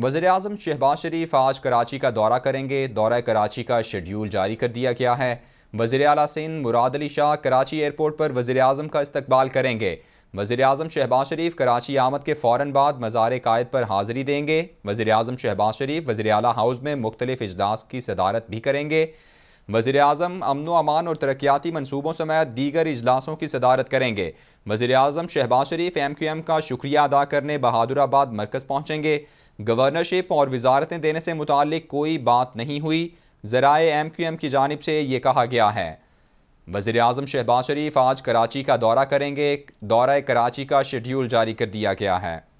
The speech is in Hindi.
वजे अजम शहबाज शरीफ आज कराची का दौरा करेंगे दौरा कराची का शेड्यूल जारी कर दिया गया है वजर अला सिंध मुराद अली शाह कराची एयरपोर्ट पर वजे अजम का इस्तबाल करेंगे वजे अजम शहबाज शरीफ कराची आमद के फ़ौर बाद मज़ार कायद पर हाज़िरी देंगे वजे अजम शहबाज शरीफ वजे अला हाउस में मुख्तलिफ अजलास की सदारत भी करेंगे वजे अजम अमन अमान और तरक्याती मनसूबों समेत दीगर अजलासों की सदारत करेंगे वजे अजम Shahbaz Sharif M Q M का शुक्रिया अदा करने बहादुराबाद मरकज़ पहुँचेंगे गवर्नरशिप और वजारतें देने से मुतल कोई बात नहीं हुई ज़राए एम क्यू एम की जानब से ये कहा गया है वज़ी अजम शहबाज शरीफ आज कराची का दौरा करेंगे दौरा कराची का शेड्यूल जारी कर दिया गया है